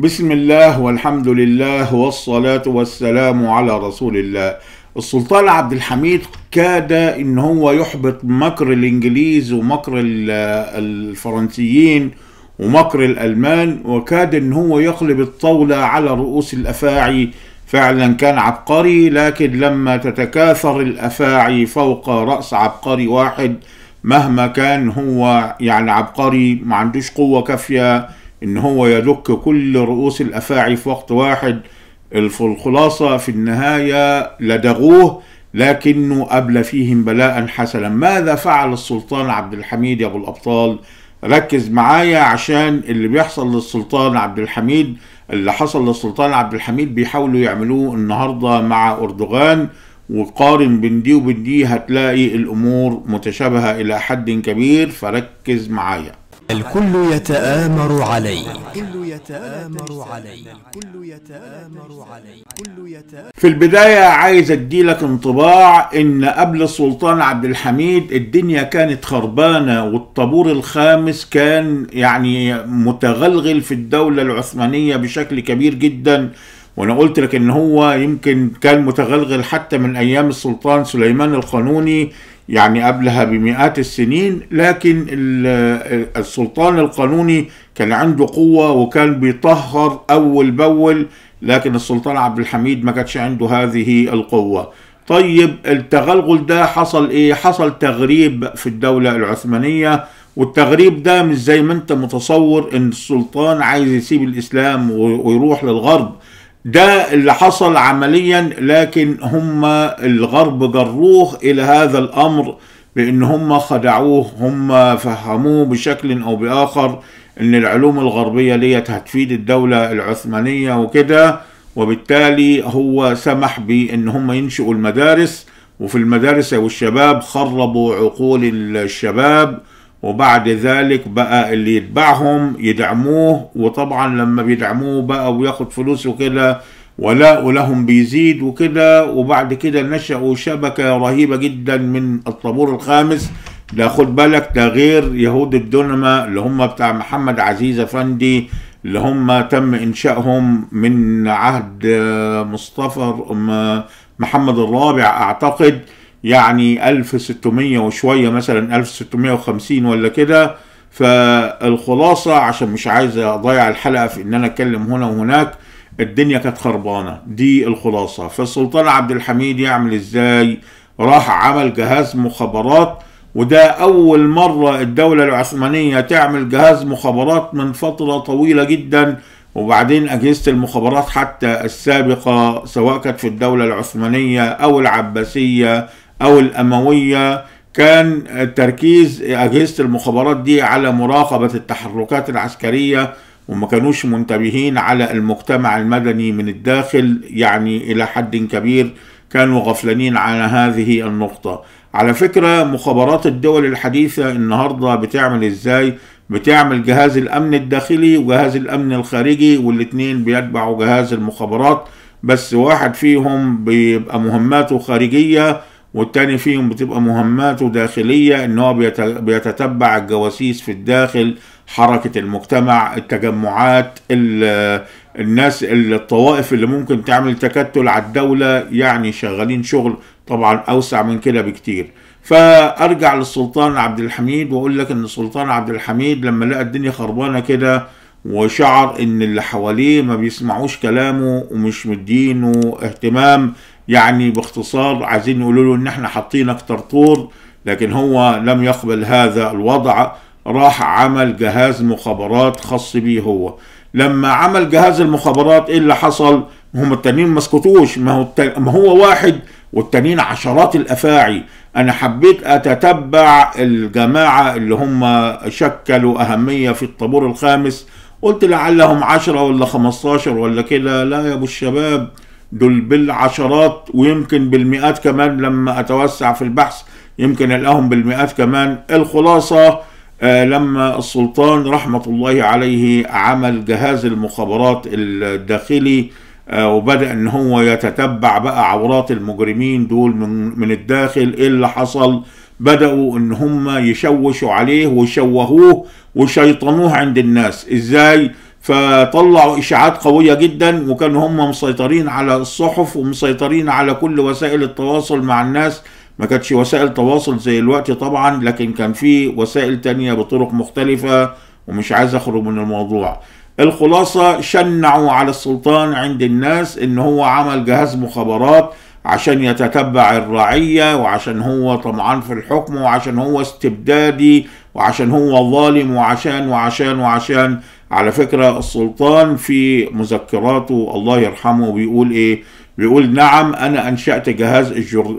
بسم الله والحمد لله والصلاة والسلام على رسول الله السلطان عبد الحميد كاد ان هو يحبط مكر الانجليز ومكر الفرنسيين ومكر الالمان وكاد ان هو يقلب الطاولة على رؤوس الافاعي فعلا كان عبقري لكن لما تتكاثر الافاعي فوق رأس عبقري واحد مهما كان هو يعني عبقري ما عندوش قوة كافية ان هو يدك كل رؤوس الافاعي في وقت واحد الخلاصه في النهايه لدغوه لكنه أبلى فيهم بلاء حسنا ماذا فعل السلطان عبد الحميد يا أبو الأبطال ركز معايا عشان اللي بيحصل للسلطان عبد الحميد اللي حصل للسلطان عبد الحميد بيحاولوا يعملوه النهاردة مع أردوغان وقارن بين دي وبين دي هتلاقي الأمور متشابهة إلى حد كبير فركز معايا الكل يتآمر عليك في البداية عايز اديلك انطباع ان قبل السلطان عبد الحميد الدنيا كانت خربانة والطابور الخامس كان يعني متغلغل في الدولة العثمانية بشكل كبير جدا وانا قلت لك ان هو يمكن كان متغلغل حتى من ايام السلطان سليمان القانوني يعني قبلها بمئات السنين لكن السلطان القانوني كان عنده قوة وكان بيطهر أول بأول لكن السلطان عبد الحميد ما كانش عنده هذه القوة طيب التغلغل ده حصل ايه حصل تغريب في الدولة العثمانية والتغريب ده مش زي ما انت متصور ان السلطان عايز يسيب الاسلام ويروح للغرب ده اللي حصل عمليا لكن هم الغرب جروه الى هذا الامر بان هم خدعوه هم فهموه بشكل او باخر ان العلوم الغربيه ديت هتفيد الدوله العثمانيه وكده وبالتالي هو سمح بان هم ينشئوا المدارس وفي المدارس والشباب خربوا عقول الشباب وبعد ذلك بقى اللي يتبعهم يدعموه وطبعا لما بيدعموه بقى وياخد فلوس وكده ولاء لهم بيزيد وكده وبعد كده نشأوا شبكة رهيبة جدا من الطابور الخامس ده خد بالك ده غير يهود الدنما اللي هم بتاع محمد عزيز افندي اللي هم تم انشائهم من عهد آه، مصطفى آه، محمد الرابع اعتقد يعني 1600 وشوية مثلا 1650 ولا كده فالخلاصة عشان مش عايز أضيع الحلقة في إن أنا أتكلم هنا وهناك الدنيا كانت خربانة دي الخلاصة فالسلطان عبد الحميد يعمل إزاي راح عمل جهاز مخابرات وده أول مرة الدولة العثمانية تعمل جهاز مخابرات من فترة طويلة جدا وبعدين أجهزة المخابرات حتى السابقة سواء كانت في الدولة العثمانية أو العباسية أو الأموية كان تركيز أجهزة المخابرات دي على مراقبة التحركات العسكرية وما كانوش منتبهين على المجتمع المدني من الداخل يعني إلى حد كبير كانوا غفلانين عن هذه النقطة على فكرة مخابرات الدول الحديثة النهاردة بتعمل إزاي بتعمل جهاز الأمن الداخلي وجهاز الأمن الخارجي والاتنين بيتبعوا جهاز المخابرات بس واحد فيهم بيبقى مهماته خارجية والتاني فيهم بتبقى مهماته داخلية ان هو بيتتبع الجواسيس في الداخل حركة المجتمع التجمعات الناس الطوائف اللي ممكن تعمل تكتل على الدولة يعني شغالين شغل طبعا اوسع من كده بكتير فارجع للسلطان عبد الحميد واقول لك ان السلطان عبد الحميد لما لقى الدنيا خربانه كده وشعر ان اللي حواليه ما بيسمعوش كلامه ومش مدينه اهتمام يعني باختصار عايزين يقولوا له ان احنا حاطين اكتر طور لكن هو لم يقبل هذا الوضع راح عمل جهاز مخابرات خاص بيه هو لما عمل جهاز المخابرات ايه اللي حصل هم التانيين ما سكتوش ما هو ما هو واحد والتانيين عشرات الافاعي انا حبيت اتتبع الجماعه اللي هم شكلوا اهميه في الطابور الخامس قلت لعلهم عشرة ولا خمستاشر ولا كده لا يا ابو الشباب دول بالعشرات ويمكن بالمئات كمان لما أتوسع في البحث يمكن الاهم بالمئات كمان الخلاصة آه، لما السلطان رحمة الله عليه عمل جهاز المخابرات الداخلي آه، وبدأ ان هو يتتبع بقى عورات المجرمين دول من, من الداخل ايه اللي حصل بدأوا ان هم يشوشوا عليه ويشوهوه وشيطنوه عند الناس ازاي فطلعوا اشاعات قويه جدا وكانوا هم مسيطرين على الصحف ومسيطرين على كل وسائل التواصل مع الناس ما كانتش وسائل تواصل زي الوقت طبعا لكن كان في وسائل تانية بطرق مختلفة ومش عايز اخرج من الموضوع الخلاصة شنعوا على السلطان عند الناس ان هو عمل جهاز مخابرات عشان يتتبع الرعية وعشان هو طمعان في الحكم وعشان هو استبدادي وعشان هو ظالم وعشان وعشان وعشان على فكرة السلطان في مذكراته الله يرحمه بيقول ايه بيقول نعم انا انشأت جهاز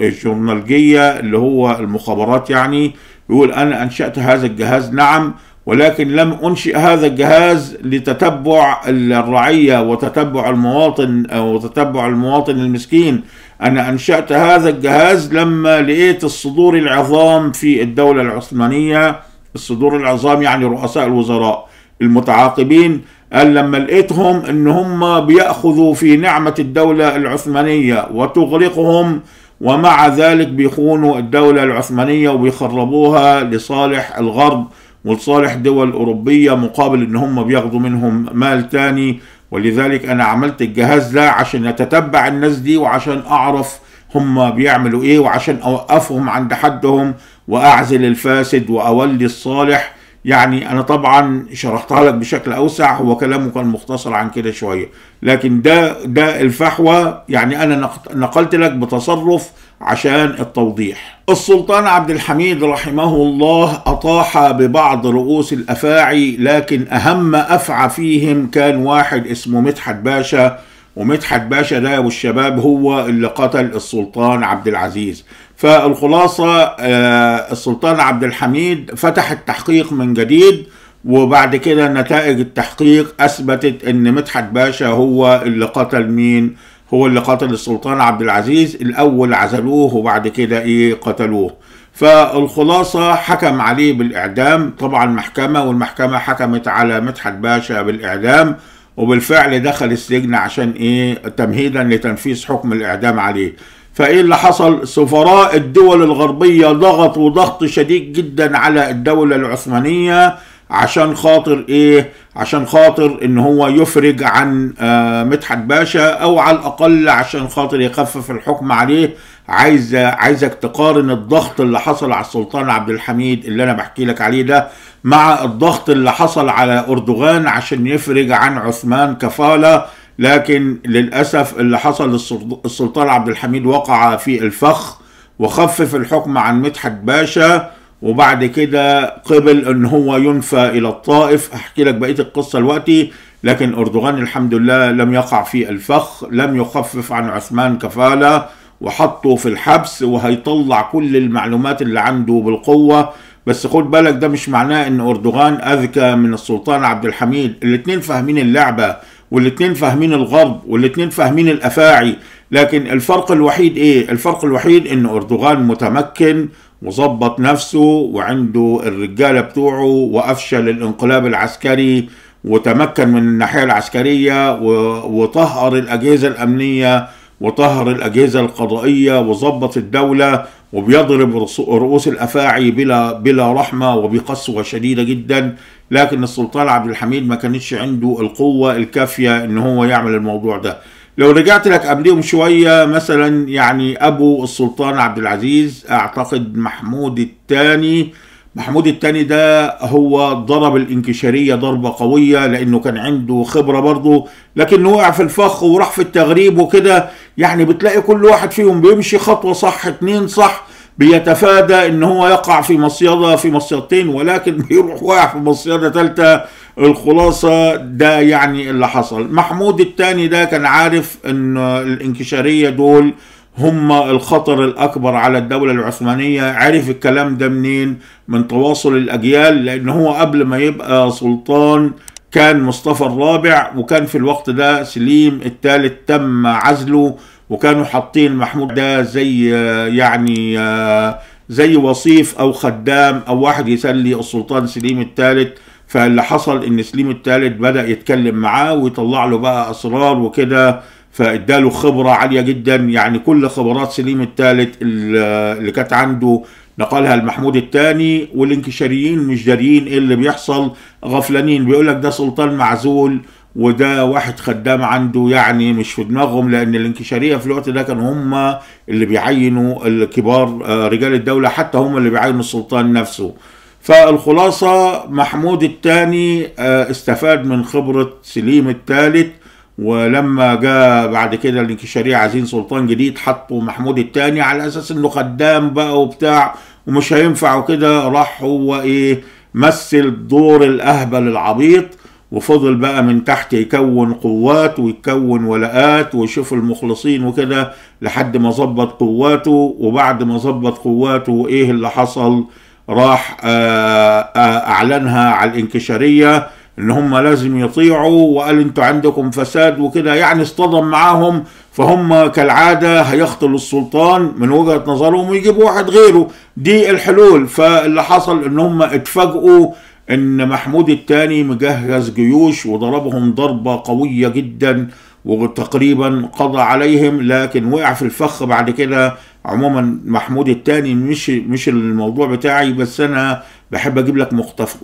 الجورنالجية اللي هو المخابرات يعني بيقول انا انشأت هذا الجهاز نعم ولكن لم انشئ هذا الجهاز لتتبع الرعية وتتبع المواطن وتتبع المواطن المسكين انا انشأت هذا الجهاز لما لقيت الصدور العظام في الدولة العثمانية الصدور العظام يعني رؤساء الوزراء المتعاقبين قال لما لقيتهم ان هم بياخذوا في نعمه الدوله العثمانيه وتغرقهم ومع ذلك بيخونوا الدوله العثمانيه وبيخربوها لصالح الغرب ولصالح دول اوروبيه مقابل ان هم بياخذوا منهم مال تاني ولذلك انا عملت الجهاز ده عشان اتتبع الناس دي وعشان اعرف هم بيعملوا ايه وعشان اوقفهم عند حدهم واعزل الفاسد واولي الصالح يعني أنا طبعا شرحتها لك بشكل أوسع هو كلامه كان مختصر عن كده شوية لكن ده ده الفحوى يعني أنا نقلت لك بتصرف عشان التوضيح السلطان عبد الحميد رحمه الله أطاح ببعض رؤوس الأفاعي لكن أهم أفعى فيهم كان واحد اسمه مدحت باشا ومدحت باشا ده ابو الشباب هو اللي قتل السلطان عبد العزيز فالخلاصه آه، السلطان عبد الحميد فتح التحقيق من جديد وبعد كده نتائج التحقيق اثبتت ان مدحت باشا هو اللي قتل مين هو اللي قتل السلطان عبد العزيز الاول عزلوه وبعد كده ايه قتلوه فالخلاصة حكم عليه بالإعدام طبعا محكمة والمحكمة حكمت على مدحت باشا بالإعدام وبالفعل دخل السجن عشان ايه تمهيدا لتنفيذ حكم الاعدام عليه فايه اللي حصل سفراء الدول الغربية ضغطوا ضغط شديد جدا على الدولة العثمانية عشان خاطر ايه عشان خاطر ان هو يفرج عن آه، مدحت باشا او على الاقل عشان خاطر يخفف الحكم عليه عايزه عايزك تقارن الضغط اللي حصل على السلطان عبد الحميد اللي انا بحكي لك عليه ده مع الضغط اللي حصل على اردوغان عشان يفرج عن عثمان كفاله لكن للاسف اللي حصل السلطان عبد الحميد وقع في الفخ وخفف الحكم عن مدحت باشا وبعد كده قبل ان هو ينفى الى الطائف احكي لك بقيه القصه دلوقتي لكن اردوغان الحمد لله لم يقع في الفخ لم يخفف عن عثمان كفاله وحطه في الحبس وهيطلع كل المعلومات اللي عنده بالقوة بس خد بالك ده مش معناه ان اردوغان اذكى من السلطان عبد الحميد الاتنين فاهمين اللعبة والاتنين فاهمين الغرب والاتنين فاهمين الافاعي لكن الفرق الوحيد ايه الفرق الوحيد ان اردوغان متمكن وظبط نفسه وعنده الرجالة بتوعه وافشل الانقلاب العسكري وتمكن من الناحية العسكرية وطهر الاجهزة الامنية وطهر الأجهزة القضائية وظبط الدولة وبيضرب رؤوس الأفاعي بلا بلا رحمة وبقسوة شديدة جدا لكن السلطان عبد الحميد ما كانش عنده القوة الكافية إن هو يعمل الموضوع ده لو رجعت لك قبليهم شوية مثلا يعني أبو السلطان عبد العزيز أعتقد محمود الثاني محمود التاني ده هو ضرب الانكشارية ضربة قوية لأنه كان عنده خبرة برضه لكن وقع في الفخ وراح في التغريب وكده يعني بتلاقي كل واحد فيهم بيمشي خطوة صح اتنين صح بيتفادى ان هو يقع في مصيدة في مصيدتين ولكن بيروح واقع في مصيدة ثالثة الخلاصة ده يعني اللي حصل محمود التاني ده كان عارف ان الانكشارية دول هم الخطر الأكبر على الدولة العثمانية عرف الكلام ده منين من تواصل الأجيال لأن هو قبل ما يبقى سلطان كان مصطفى الرابع وكان في الوقت ده سليم الثالث تم عزله وكانوا حاطين محمود ده زي يعني زي وصيف أو خدام أو واحد يسلي السلطان سليم الثالث فاللي حصل إن سليم الثالث بدأ يتكلم معاه ويطلع له بقى أسرار وكده فاداله خبره عاليه جدا يعني كل خبرات سليم الثالث اللي كانت عنده نقلها المحمود الثاني والانكشاريين مش داريين ايه اللي بيحصل غفلانين بيقول لك ده سلطان معزول وده واحد خدام عنده يعني مش في دماغهم لان الانكشاريه في الوقت ده كانوا هم اللي بيعينوا الكبار آه، رجال الدوله حتى هم اللي بيعينوا السلطان نفسه فالخلاصه محمود الثاني آه، استفاد من خبره سليم الثالث ولما جاء بعد كده الانكشارية عايزين سلطان جديد حطوا محمود الثاني على اساس انه خدام بقى وبتاع ومش هينفع وكده راح هو ايه مثل دور الاهبل العبيط وفضل بقى من تحت يكون قوات ويكون ولاءات ويشوف المخلصين وكده لحد ما ظبط قواته وبعد ما ظبط قواته ايه اللي حصل راح آه، آه، اعلنها على الانكشاريه ان هم لازم يطيعوا وقال انتوا عندكم فساد وكده يعني اصطدم معاهم فهم كالعاده هيقتلوا السلطان من وجهه نظرهم ويجيبوا واحد غيره دي الحلول فاللي حصل ان هم اتفاجئوا ان محمود الثاني مجهز جيوش وضربهم ضربه قويه جدا وتقريبا قضى عليهم لكن وقع في الفخ بعد كده عموما محمود الثاني مش مش الموضوع بتاعي بس انا بحب اجيب لك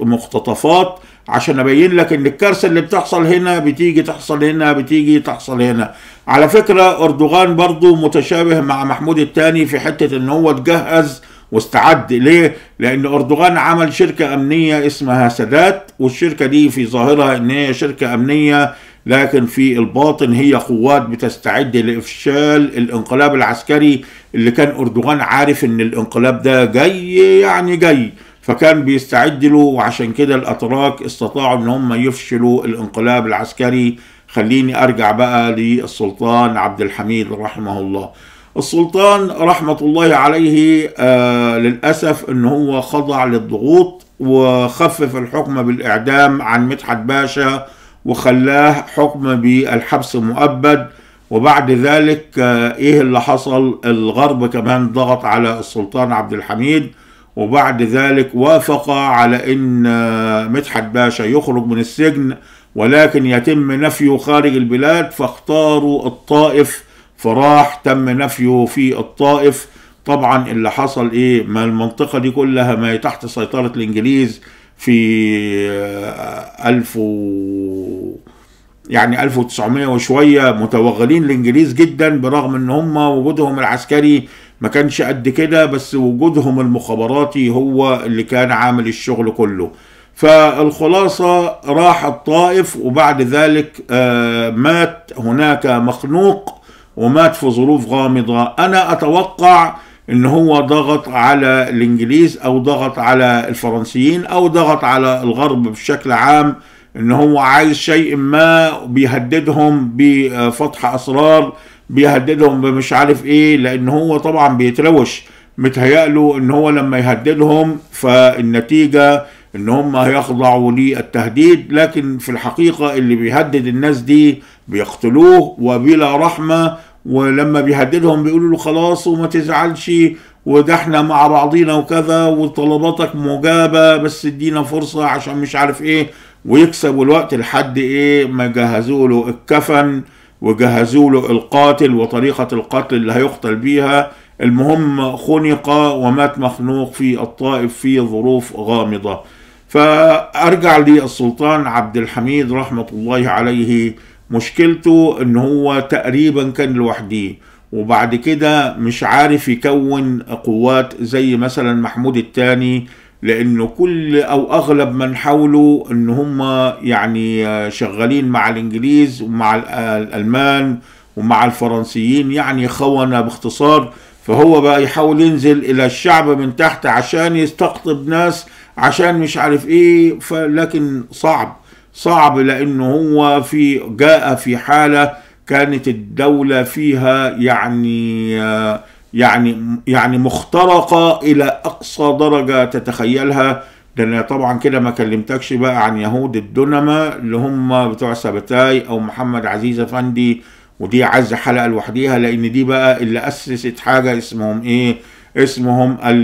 مقتطفات عشان ابين لك ان الكارثه اللي بتحصل هنا بتيجي تحصل هنا بتيجي تحصل هنا على فكره اردوغان برضو متشابه مع محمود الثاني في حته ان هو اتجهز واستعد ليه؟ لأن أردوغان عمل شركة أمنية اسمها سادات والشركة دي في ظاهرها إن هي شركة أمنية لكن في الباطن هي قوات بتستعد لإفشال الانقلاب العسكري اللي كان أردوغان عارف إن الانقلاب ده جاي يعني جاي فكان بيستعدلوا وعشان كده الأتراك استطاعوا إن هم يفشلوا الانقلاب العسكري خليني أرجع بقى للسلطان عبد الحميد رحمه الله السلطان رحمة الله عليه آه للأسف إن هو خضع للضغوط وخفف الحكم بالإعدام عن مدحت باشا وخلاه حكم بالحبس المؤبد وبعد ذلك آه إيه اللي حصل الغرب كمان ضغط على السلطان عبد الحميد وبعد ذلك وافق على أن مدحت باشا يخرج من السجن ولكن يتم نفيه خارج البلاد فاختاروا الطائف فراح تم نفيه في الطائف طبعا اللي حصل ايه ما المنطقة دي كلها ما هي تحت سيطرة الانجليز في آه، الف و... يعني 1900 وشوية متوغلين الانجليز جدا برغم ان هم وجودهم العسكري ما كانش قد كده بس وجودهم المخابراتي هو اللي كان عامل الشغل كله فالخلاصة راح الطائف وبعد ذلك آه، مات هناك مخنوق ومات في ظروف غامضة أنا أتوقع ان هو ضغط على الانجليز او ضغط على الفرنسيين او ضغط على الغرب بشكل عام ان هو عايز شيء ما بيهددهم بفتح اسرار بيهددهم بمش عارف ايه لان هو طبعا بيتروش له ان هو لما يهددهم فالنتيجه ان هم هيخضعوا للتهديد لكن في الحقيقه اللي بيهدد الناس دي بيقتلوه وبلا رحمه ولما بيهددهم بيقولوا له خلاص وما تزعلش وده احنا مع بعضينا وكذا وطلباتك مجابه بس ادينا فرصه عشان مش عارف ايه ويكسبوا الوقت لحد ايه ما جهزوا له الكفن وجهزوا له القاتل وطريقة القتل اللي هيقتل بيها المهم خنق ومات مخنوق في الطائف في ظروف غامضة فأرجع للسلطان عبد الحميد رحمة الله عليه مشكلته ان هو تقريبا كان لوحده وبعد كده مش عارف يكون قوات زي مثلا محمود الثاني لانه كل او اغلب من حوله ان هم يعني شغالين مع الانجليز ومع الالمان ومع الفرنسيين يعني خونه باختصار فهو بقى يحاول ينزل الى الشعب من تحت عشان يستقطب ناس عشان مش عارف ايه لكن صعب صعب لانه هو في جاء في حاله كانت الدوله فيها يعني آه يعني يعني مخترقه الى اقصى درجه تتخيلها لان طبعا كده ما كلمتكش بقى عن يهود الدنما اللي هم بتوع سبتاي او محمد عزيز افندي ودي عز حلقه لوحديها لان دي بقى اللي اسست حاجه اسمهم ايه اسمهم الـ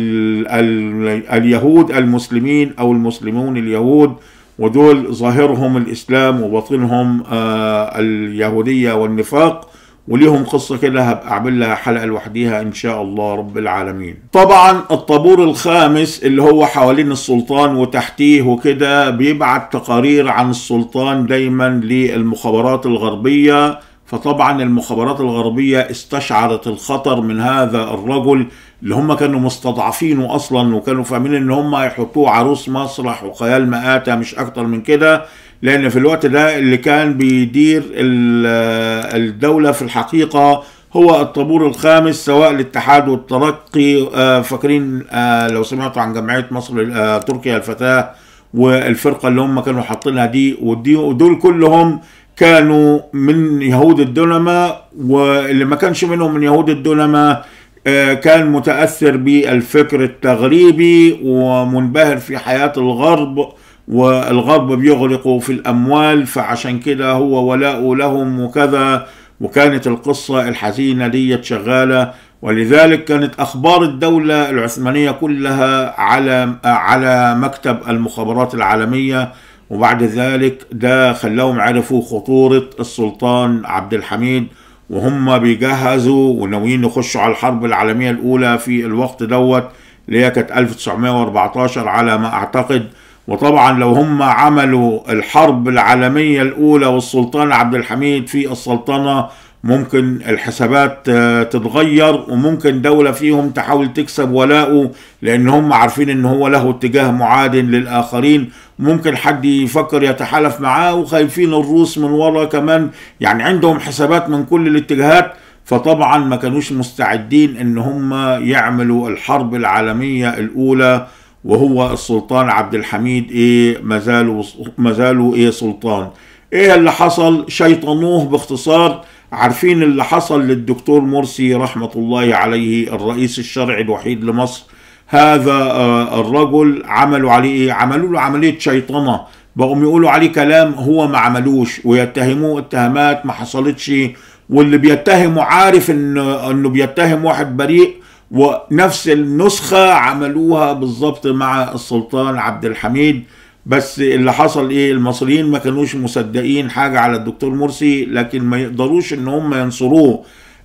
الـ اليهود المسلمين او المسلمون اليهود ودول ظاهرهم الاسلام وباطنهم آه، اليهوديه والنفاق وليهم قصة كده هبقى أعمل لها حلقة لوحديها إن شاء الله رب العالمين طبعا الطابور الخامس اللي هو حوالين السلطان وتحتيه وكده بيبعت تقارير عن السلطان دايما للمخابرات الغربية فطبعا المخابرات الغربية استشعرت الخطر من هذا الرجل اللي هم كانوا مستضعفينه أصلا وكانوا فاهمين إن هم هيحطوه عروس مسرح وخيال مآتة مش أكتر من كده لأن في الوقت ده اللي كان بيدير الدولة في الحقيقة هو الطابور الخامس سواء الاتحاد والترقي آه، فاكرين آه، لو سمعتوا عن جمعية مصر آه، تركيا الفتاة والفرقة اللي هم كانوا حاطينها دي ودول كلهم كانوا من يهود الدنما واللي ما كانش منهم من يهود الدنما كان متأثر بالفكر التغريبي ومنبهر في حياة الغرب والغرب بيغرق في الأموال فعشان كده هو ولاء لهم وكذا وكانت القصة الحزينة ديت شغالة ولذلك كانت أخبار الدولة العثمانية كلها على على مكتب المخابرات العالمية وبعد ذلك ده خلاهم عرفوا خطورة السلطان عبد الحميد وهم بيجهزوا وناويين يخشوا على الحرب العالمية الأولى في الوقت دوت اللي هي كانت 1914 على ما أعتقد وطبعا لو هم عملوا الحرب العالمية الأولى والسلطان عبد الحميد في السلطنة ممكن الحسابات آه، تتغير وممكن دولة فيهم تحاول تكسب ولاءه لأن هم عارفين أن هو له اتجاه معادن للآخرين ممكن حد يفكر يتحالف معاه وخايفين الروس من ورا كمان يعني عندهم حسابات من كل الاتجاهات فطبعا ما كانوش مستعدين أن هم يعملوا الحرب العالمية الأولى وهو السلطان عبد الحميد ايه مازالوا مازالوا ايه سلطان ايه اللي حصل شيطنوه باختصار عارفين اللي حصل للدكتور مرسي رحمة الله عليه الرئيس الشرعي الوحيد لمصر هذا آه، الرجل عملوا عليه ايه عملوا له عملية شيطنة بقوا يقولوا عليه كلام هو ما عملوش ويتهموه اتهامات ما حصلتش واللي بيتهمه عارف ان انه بيتهم واحد بريء ونفس النسخة عملوها بالظبط مع السلطان عبد الحميد بس اللي حصل ايه المصريين ما كانوش مصدقين حاجة على الدكتور مرسي لكن ما يقدروش ان هم ينصروه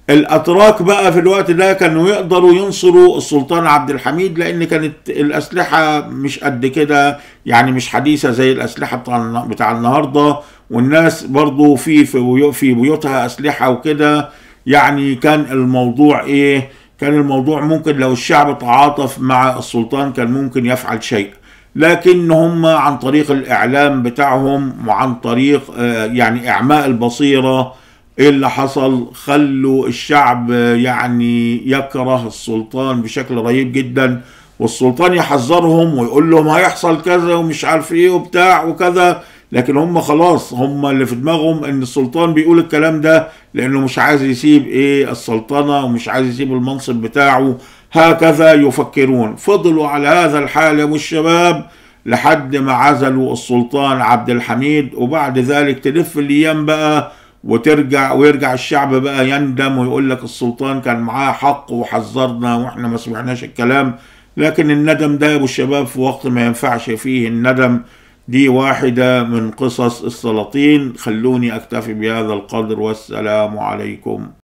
الاتراك بقى في الوقت ده كانوا يقدروا ينصروا السلطان عبد الحميد لان كانت الاسلحه مش قد كده يعني مش حديثه زي الاسلحه بتاع بتاع النهارده والناس برضو في في بيوتها اسلحه وكده يعني كان الموضوع ايه كان الموضوع ممكن لو الشعب تعاطف مع السلطان كان ممكن يفعل شيء لكن هم عن طريق الإعلام بتاعهم وعن طريق آه، يعني إعماء البصيرة اللي حصل خلوا الشعب آه، يعني يكره السلطان بشكل رهيب جدا والسلطان يحذرهم ويقول لهم هيحصل كذا ومش عارف ايه وبتاع وكذا لكن هم خلاص هم اللي في دماغهم ان السلطان بيقول الكلام ده لانه مش عايز يسيب ايه السلطنه ومش عايز يسيب المنصب بتاعه هكذا يفكرون فضلوا على هذا الحال يا ابو الشباب لحد ما عزلوا السلطان عبد الحميد وبعد ذلك تلف الايام بقى وترجع ويرجع الشعب بقى يندم ويقول لك السلطان كان معاه حق وحذرنا واحنا ما سمعناش الكلام لكن الندم ده يا ابو الشباب في وقت ما ينفعش فيه الندم دي واحدة من قصص السلاطين خلوني أكتفي بهذا القدر والسلام عليكم